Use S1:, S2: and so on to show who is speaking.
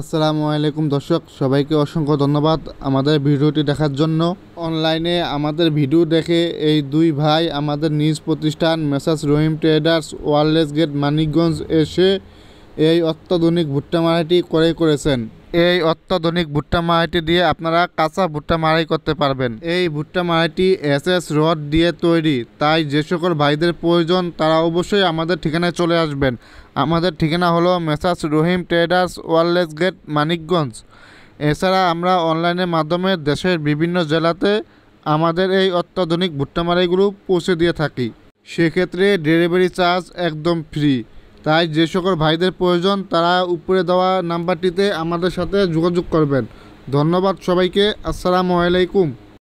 S1: আসসালামু আলাইকুম দর্শক সবাইকে অসংখ্য ধন্যবাদ আমাদের ভিডিওটি দেখার জন্য অনলাইনে আমাদের ভিডিও দেখে এই দুই ভাই আমাদের নিজ প্রতিষ্ঠান Messrs Rahim traders wireless gate Manikganj এসে এই অত্যাধুনিক ভুট্টা মারাটি ক্রয় করেছেন এই অত্যাধুনিক ভুট্টা মাড়াইটি দিয়ে আপনারা কাঁচা ভুট্টা মাড়াই করতে পারবেন এই ভুট্টা মাড়াইটি এস এস রড দিয়ে তৈরি তাই যে সকল ভাইদের প্রয়োজন তারা অবশ্যই আমাদের ঠিকানায় চলে আসবেন আমাদের ঠিকানা হলো Messrs Rahim traders wireless gate Manikganj এছাড়া আমরা অনলাইনের মাধ্যমে দেশের বিভিন্ন জেলাতে আমাদের এই অত্যাধুনিক ভুট্টা মাড়াইগুলো পৌঁছে দিয়ে থাকি সেক্ষেত্রে ডেলিভারি চার্জ একদম ফ্রি তাই যে সকল ভাইদের প্রয়োজন তারা উপরে দেওয়া নাম্বারটিতে আমাদের সাথে যোগাযোগ করবেন ধন্যবাদ সবাইকে আসসালামু আলাইকুম